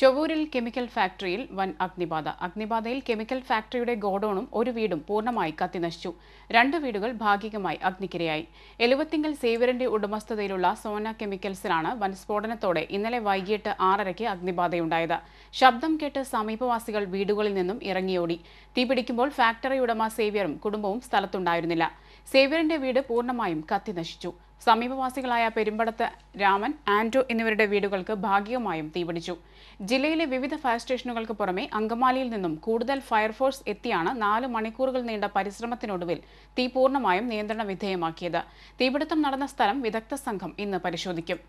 ചൊവ്വൂരിൽ chemical ഫാക്ടറിയിൽ വൻ അഗ്നിബാധ അഗ്നിബാധയിൽ chemical ഫാക്ടറിയുടെ ഗോഡൌണും ഒരു വീടും പൂർണ്ണമായി കത്തിനശിച്ചു രണ്ട് വീടുകൾ ഭാഗികമായി അഗ്നിക്കിരയായി എലുവത്തിങ്കൽ സേവ്യറിന്റെ ഉടമസ്ഥതയിലുള്ള സോന കെമിക്കൽസിലാണ് വൻ സ്ഫോടനത്തോടെ ഇന്നലെ വൈകിട്ട് ആറരയ്ക്ക് അഗ്നിബാധയുണ്ടായത് ശബ്ദം കേട്ട് സമീപവാസികൾ വീടുകളിൽ നിന്നും ഇറങ്ങിയോടി തീപിടിക്കുമ്പോൾ ഫാക്ടറി ഉടമ സേവ്യറും കുടുംബവും സ്ഥലത്തുണ്ടായിരുന്നില്ല സേവ്യറിന്റെ വീട് പൂർണ്ണമായും കത്തിനശിച്ചു സമീപവാസികളായ പെരുമ്പടത്ത് രാമൻ ആൻഡ്രോ എന്നിവരുടെ വീടുകൾക്ക് ഭാഗികമായും തീപിടിച്ചു ജില്ലയിലെ വിവിധ ഫയർ സ്റ്റേഷനുകൾക്ക് പുറമെ അങ്കമാലിയിൽ നിന്നും കൂടുതൽ ഫയർഫോഴ്സ് എത്തിയാണ് നാല് മണിക്കൂറുകൾ നീണ്ട പരിശ്രമത്തിനൊടുവിൽ തീ പൂർണ്ണമായും നിയന്ത്രണ വിധേയമാക്കിയത് തീപിടുത്തം നടന്ന സ്ഥലം വിദഗ്ധ സംഘം ഇന്ന് പരിശോധിക്കും